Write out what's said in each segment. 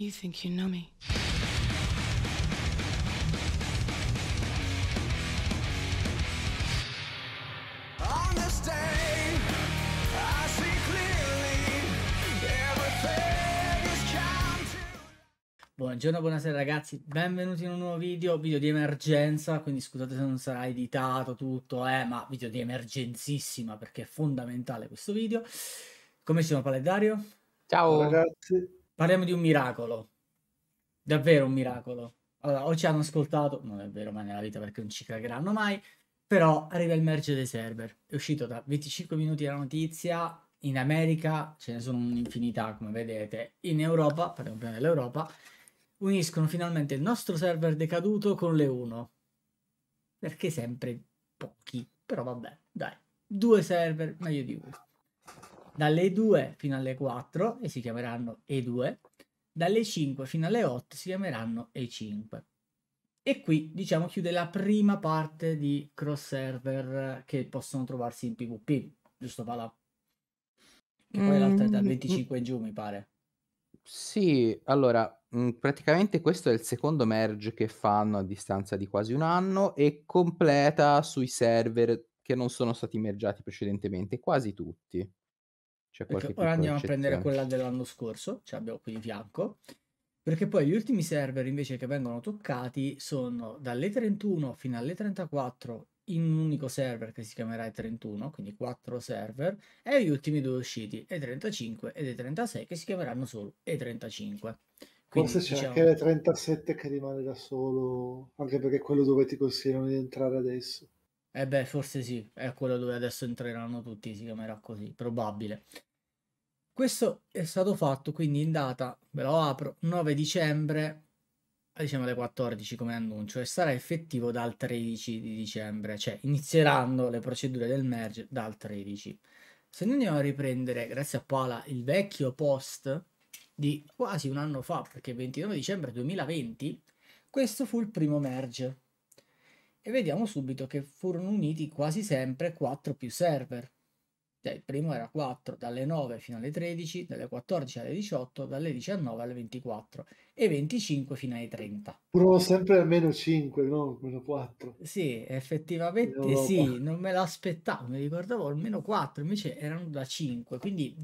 You think you know me. Buongiorno, buonasera ragazzi, benvenuti in un nuovo video, video di emergenza, quindi scusate se non sarà editato tutto, eh, ma video di emergenzissima perché è fondamentale questo video. Come siamo Paledario? Ciao ragazzi. Parliamo di un miracolo. Davvero un miracolo. Allora, o ci hanno ascoltato, non è vero mai nella vita perché non ci cagheranno mai, però arriva il merge dei server. È uscito da 25 minuti la notizia, in America ce ne sono un'infinità come vedete, in Europa, parliamo prima dell'Europa, uniscono finalmente il nostro server decaduto con le 1. Perché sempre pochi, però vabbè, dai, due server meglio di uno dalle 2 fino alle 4 e si chiameranno E2, dalle 5 fino alle 8 si chiameranno E5. E qui diciamo chiude la prima parte di cross server che possono trovarsi in PvP, giusto Pala? Che poi l'altra è dal 25 mm, mm, mm. in giù mi pare. Sì, allora praticamente questo è il secondo merge che fanno a distanza di quasi un anno e completa sui server che non sono stati mergiati precedentemente, quasi tutti. C'è qualche ora andiamo a prendere quella dell'anno scorso, ce l'abbiamo qui di fianco, perché poi gli ultimi server invece che vengono toccati sono dalle 31 fino alle 34 in un unico server che si chiamerà E31, quindi 4 server, e gli ultimi due usciti, E35 ed E36, che si chiameranno solo E35. Quindi, Forse diciamo... c'è anche l'E37 che rimane da solo, anche perché è quello dove ti consigliano di entrare adesso. Eh beh, forse sì, è quello dove adesso entreranno tutti, si chiamerà così, probabile. Questo è stato fatto quindi in data, ve lo apro, 9 dicembre, diciamo alle 14 come annuncio, e sarà effettivo dal 13 di dicembre, cioè inizieranno le procedure del merge dal 13. Se noi andiamo a riprendere, grazie a Pala, il vecchio post di quasi un anno fa, perché 29 dicembre 2020, questo fu il primo merge e vediamo subito che furono uniti quasi sempre 4 più server. Cioè, il primo era 4 dalle 9 fino alle 13, dalle 14 alle 18, dalle 19 alle 24 e 25 fino alle 30. Furono sempre almeno 5, no? Meno 4. Sì, effettivamente sì, non me l'aspettavo, mi ricordavo almeno 4, invece erano da 5, quindi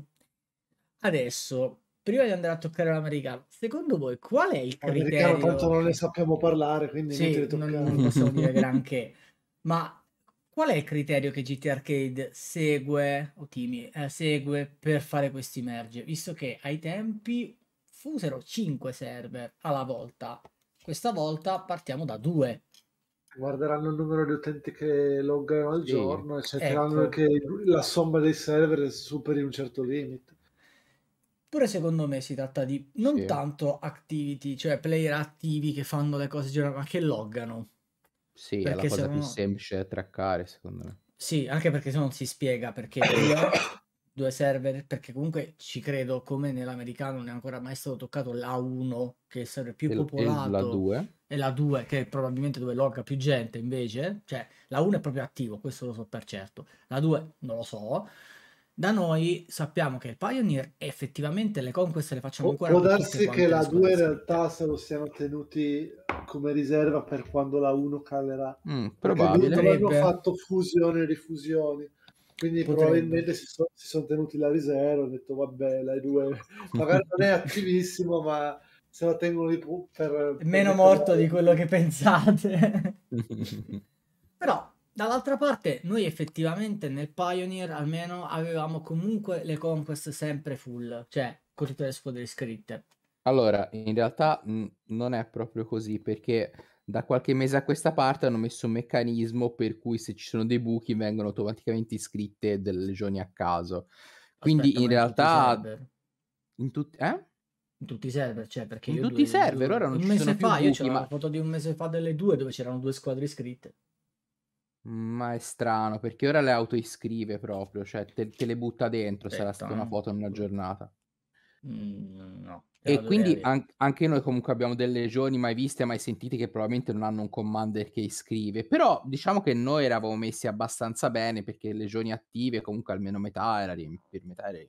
adesso prima di andare a toccare l'americano, secondo voi qual è il criterio? tanto non ne sappiamo parlare, quindi sì, non, non possiamo dire granché. Ma qual è il criterio che GT Arcade segue, o Timi, eh, segue per fare questi merge? Visto che ai tempi fusero 5 server alla volta, questa volta partiamo da 2 guarderanno il numero di utenti che loggano al sì, giorno e cercheranno ecco. che la somma dei server superi un certo limite. Oppure secondo me si tratta di non sì. tanto activity, cioè player attivi che fanno le cose girare, ma che loggano. Sì, perché è la cosa più no... semplice da traccare, secondo me. Sì, anche perché se non si spiega perché io, due server, perché comunque ci credo, come nell'americano non è ancora mai stato toccato l'A1, che è il server più e, popolato. la 2. E la 2, che è probabilmente dove logga più gente invece. Cioè, la 1 è proprio attivo, questo lo so per certo. La 2 non lo so da noi sappiamo che il Pioneer effettivamente le conquest le facciamo ancora Può darsi che la 2 in realtà se lo siano tenuti come riserva per quando la 1 calerà. Mm, probabile. Hanno fatto fusione e rifusioni. Quindi Potrebbe. probabilmente si, so, si sono tenuti la riserva. Ho detto vabbè, la 2 magari non è attivissimo, ma se la tengono di per, per meno morto per... di quello che pensate. Dall'altra parte, noi effettivamente nel Pioneer almeno avevamo comunque le conquest sempre full, cioè con tutte le squadre iscritte. Allora, in realtà mh, non è proprio così perché da qualche mese a questa parte hanno messo un meccanismo per cui se ci sono dei buchi vengono automaticamente iscritte delle legioni a caso. Quindi Aspetta, in realtà... In, in tutti... Eh? In tutti i server, cioè perché... In tutti i server, due, ora non ci sono fa, più buchi, io c'era ma... la foto di un mese fa delle due dove c'erano due squadre iscritte. Ma è strano perché ora le auto iscrive proprio, cioè te, te le butta dentro. Aspetta, sarà certo, stata una mm. foto in una giornata. Mm, no. E quindi an- anche noi comunque abbiamo delle legioni mai viste, mai sentite che probabilmente non hanno un commander che iscrive, però diciamo che noi eravamo messi abbastanza bene perché le legioni attive comunque almeno metà era riempita, per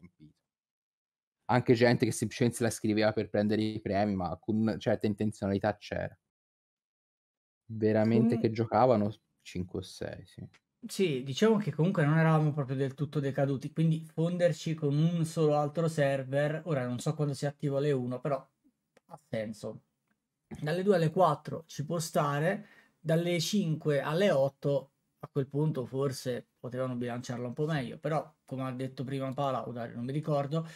Anche gente che semplicemente la scriveva per prendere i premi, ma con certa cioè, intenzionalità c'era. Veramente mm. che giocavano 5 o 6, sì. Sì, diciamo che comunque non eravamo proprio del tutto decaduti, quindi fonderci con un solo altro server, ora non so quando si attivo alle 1, però ha senso. Dalle 2 alle 4 ci può stare, dalle 5 alle 8 a quel punto forse potevano bilanciarla un po' meglio, però come ha detto prima Paola, o Dario non mi ricordo,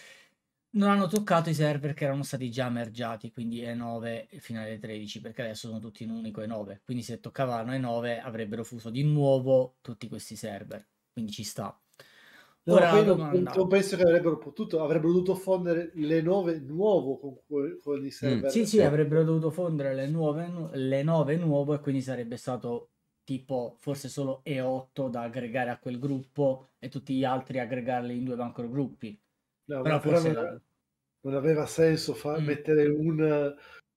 non hanno toccato i server che erano stati già mergiati, quindi E9 fino alle 13, perché adesso sono tutti in un unico E9. Quindi se toccavano E9 avrebbero fuso di nuovo tutti questi server, quindi ci sta. No, Ora, io non, penso che avrebbero potuto, avrebbero dovuto fondere le 9 nuovo con, con i mm. server. Mm. Sì, sì, avrebbero dovuto fondere le, nuove, le 9 nuovo e quindi sarebbe stato tipo forse solo E8 da aggregare a quel gruppo e tutti gli altri aggregarli in due macro gruppi No, però forse... non, non aveva senso fa- mm. mettere un,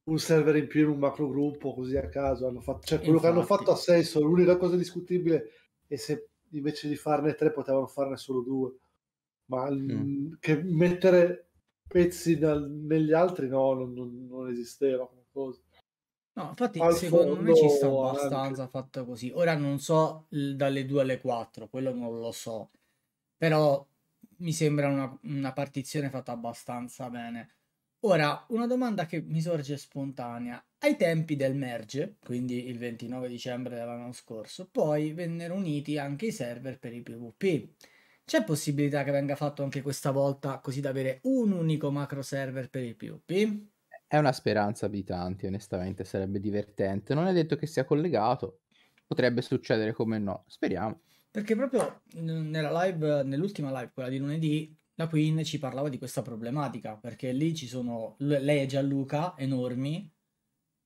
un, server in più in un macro gruppo così a caso. Hanno fatto, cioè, quello Infatti. che hanno fatto ha senso. L'unica cosa discutibile è se invece di farne tre potevano farne solo due. Ma mm, mm. che mettere pezzi dal, negli altri no, non, non, non esisteva come cosa. No, infatti Al secondo me ci sta abbastanza anche. fatto così. Ora non so dalle 2 alle 4, quello non lo so. Però mi sembra una, una partizione fatta abbastanza bene. Ora, una domanda che mi sorge spontanea. Ai tempi del merge, quindi il 29 dicembre dell'anno scorso, poi vennero uniti anche i server per i PvP. C'è possibilità che venga fatto anche questa volta così da avere un unico macro server per il PvP? È una speranza abitanti, onestamente, sarebbe divertente. Non è detto che sia collegato, potrebbe succedere come no, speriamo. Perché proprio nella live, nell'ultima live, quella di lunedì, la Queen ci parlava di questa problematica, perché lì ci sono lei e Gianluca enormi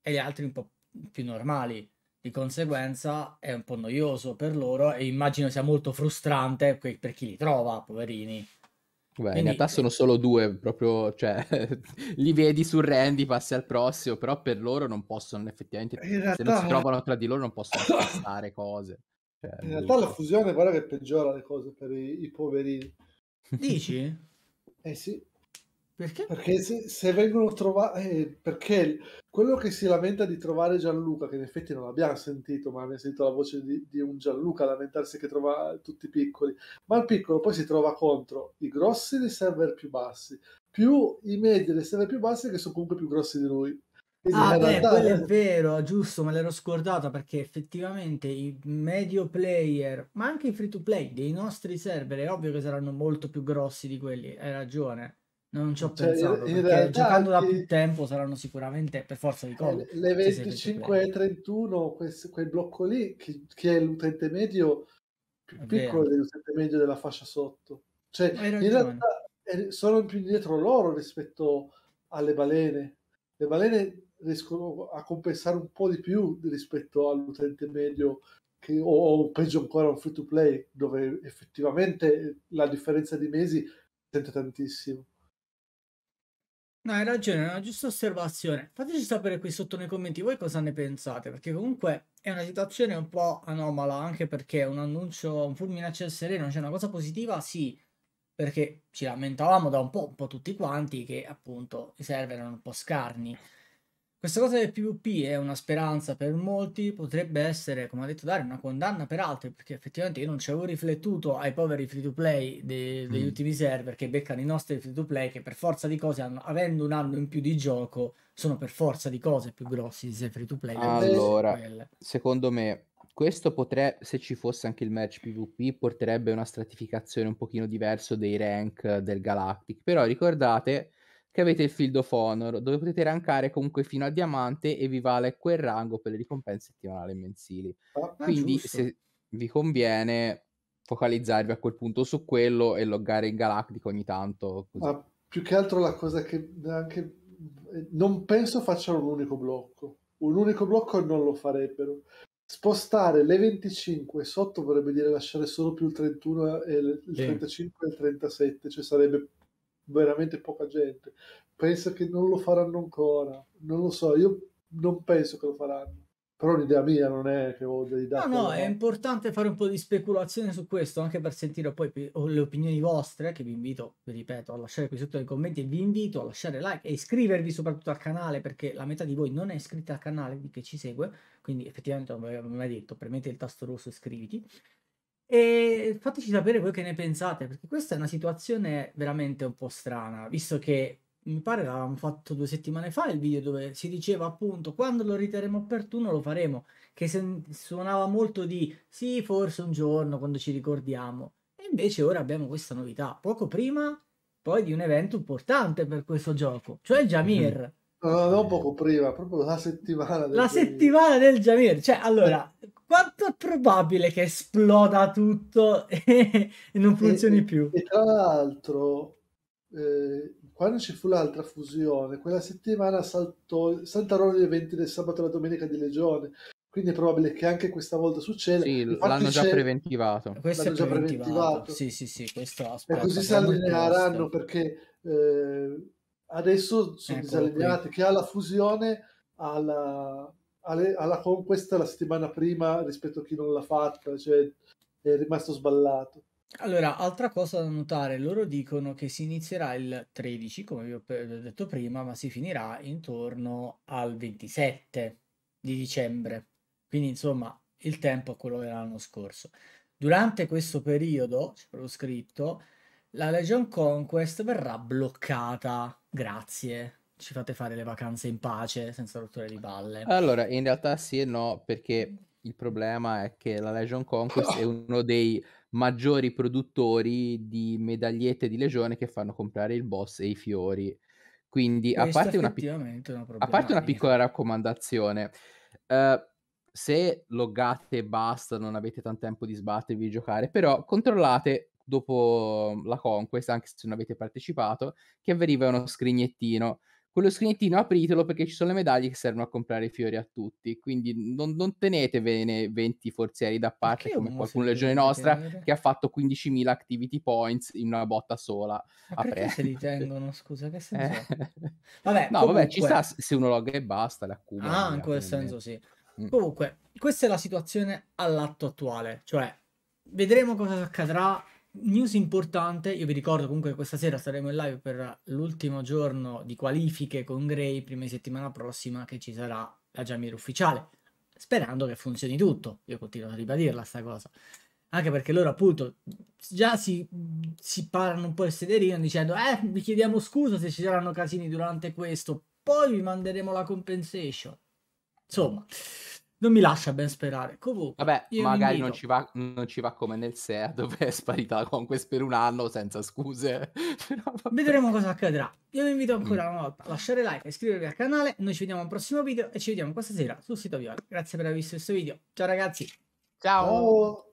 e gli altri un po' più normali. Di conseguenza è un po' noioso per loro e immagino sia molto frustrante per chi li trova, poverini. Beh, Quindi... in realtà sono solo due, proprio, cioè, li vedi su Randy, passi al prossimo, però per loro non possono effettivamente, realtà... se non si trovano tra di loro non possono passare cose. Cioè, in realtà la fusione guarda che peggiora le cose per i, i poverini. Dici? eh sì. Perché? Perché se, se vengono trovati... Eh, perché quello che si lamenta di trovare Gianluca, che in effetti non abbiamo sentito, ma abbiamo sentito la voce di, di, un Gianluca lamentarsi che trova tutti i piccoli, ma il piccolo poi si trova contro i grossi dei server più bassi, più i medi dei server più bassi che sono comunque più grossi di lui. Ah, beh, quello è eh. vero, giusto, me l'ero scordata perché effettivamente i medio player, ma anche i free to play dei nostri server, è ovvio che saranno molto più grossi di quelli, hai ragione. Non ci ho cioè, pensato, perché giocando da più tempo saranno sicuramente per forza di eh, cose. Le 25 e 31, quel, blocco lì, che, che, è l'utente medio più è piccolo vero. dell'utente medio della fascia sotto. Cioè, in realtà sono più indietro loro rispetto alle balene. Le balene riescono a compensare un po' di più rispetto all'utente medio che, o, peggio ancora un free to play dove effettivamente la differenza di mesi sente tantissimo No, hai ragione, è una giusta osservazione. Fateci sapere qui sotto nei commenti voi cosa ne pensate, perché comunque è una situazione un po' anomala, anche perché un annuncio, un fulmine a ciel sereno, cioè una cosa positiva, sì, perché ci lamentavamo da un po', un po' tutti quanti che appunto i server erano un po' scarni. Questa cosa del PvP è una speranza per molti, potrebbe essere, come ha detto Dario, una condanna per altri, perché effettivamente io non ci avevo riflettuto ai poveri free to play de- degli mm. ultimi server che beccano i nostri free to play che per forza di cose, hanno, avendo un anno in più di gioco, sono per forza di cose più grossi se free to play. Allora, secondo me, questo potrebbe, se ci fosse anche il match PvP, porterebbe a una stratificazione un pochino diversa dei rank del Galactic, però ricordate che avete il Field of Honor, dove potete rankare comunque fino a diamante e vi vale quel rango per le ricompense settimanali e mensili. Ah, ah Quindi giusto. se vi conviene focalizzarvi a quel punto su quello e loggare in Galactic ogni tanto. Ma ah, più che altro la cosa che anche... Eh, non penso facciano un unico blocco. Un unico blocco non lo farebbero. Spostare le 25 sotto vorrebbe dire lasciare solo più il 31 e il, 35 e il 37, cioè sarebbe veramente poca gente. Pensa che non lo faranno ancora, non lo so, io non penso che lo faranno. Però l'idea mia non è che ho dei dati. No, no, è importante fare un po' di speculazione su questo, anche per sentire poi le opinioni vostre, che vi invito, vi ripeto, a lasciare qui sotto nei commenti, e vi invito a lasciare like e iscrivervi soprattutto al canale, perché la metà di voi non è iscritta al canale di che ci segue, quindi effettivamente non ve l'avevo mai detto, premete il tasto rosso e iscriviti. E fateci sapere voi che ne pensate, perché questa è una situazione veramente un po' strana, visto che mi pare l'avevamo fatto due settimane fa il video dove si diceva appunto quando lo riteremo opportuno lo faremo, che suonava molto di sì, forse un giorno quando ci ricordiamo. E invece ora abbiamo questa novità, poco prima poi di un evento importante per questo gioco, cioè Jamir. No, no, poco prima, proprio la settimana del La Jamir. settimana del Jamir. Cioè, allora, quanto è probabile che esploda tutto e, e non funzioni e, più? E tra l'altro, eh, quando ci fu l'altra fusione, quella settimana saltò, saltarono gli eventi del sabato e la domenica di Legione. Quindi è probabile che anche questa volta succeda. Sì, Infatti l'hanno già preventivato. Questo l'hanno è già preventivato. preventivato. Sì, sì, sì, questo aspetta. E così si allineeranno perché... Eh, adesso sono ecco disallineati, che ha la fusione alla, alle, alla conquesta la settimana prima rispetto a chi non l'ha fatta, cioè è rimasto sballato. Allora, altra cosa da notare, loro dicono che si inizierà il 13, come vi ho detto prima, ma si finirà intorno al 27 di dicembre. Quindi, insomma, il tempo è quello dell'anno scorso. Durante questo periodo, c'è proprio scritto, la Legion Conquest verrà bloccata. Grazie. Ci fate fare le vacanze in pace, senza rotture di palle. Allora, in realtà sì e no, perché il problema è che la Legion Conquest è uno dei maggiori produttori di medagliette di legione che fanno comprare il boss e i fiori. Quindi, a parte, una, una a parte, una piccola raccomandazione, uh, se loggate e basta, non avete tanto tempo di sbattervi e giocare, però controllate dopo mhmm, la conquest, anche se non avete partecipato, che veniva uno scrignettino. Quello scrignettino apritelo perché ci sono le medaglie che servono a comprare i fiori a tutti, quindi non, non tenetevene 20 forzieri da parte come qualcuno legione nostra tenere? che ha fatto 15.000 activity points in una botta sola. Ma perché se li tengono, scusa, che eh. senso? Eh. Vabbè, no, comunque... vabbè, ci sta se uno logga e basta, le accumula. Ah, in quel senso sì. Mm. Comunque, questa è la situazione all'atto attuale, cioè vedremo cosa accadrà News importante, io vi ricordo comunque che questa sera saremo in live per l'ultimo giorno di qualifiche con Gray, prima di settimana prossima che ci sarà la Jamir ufficiale, sperando che funzioni tutto, io continuo a ribadirla sta cosa, anche perché loro appunto già si, si parano un po' il sederino dicendo eh vi chiediamo scusa se ci saranno casini durante questo, poi vi manderemo la compensation, insomma non mi lascia ben sperare. Comunque, Vabbè, magari non ci, va, non ci, va, come nel SEA dove è sparita la Conquest per un anno senza scuse. Vedremo cosa accadrà. Io vi invito ancora mm. una volta a lasciare like, e iscrivervi al canale. Noi ci vediamo al prossimo video e ci vediamo questa sera sul sito Viola. Grazie per aver visto questo video. Ciao ragazzi. Ciao. Ciao.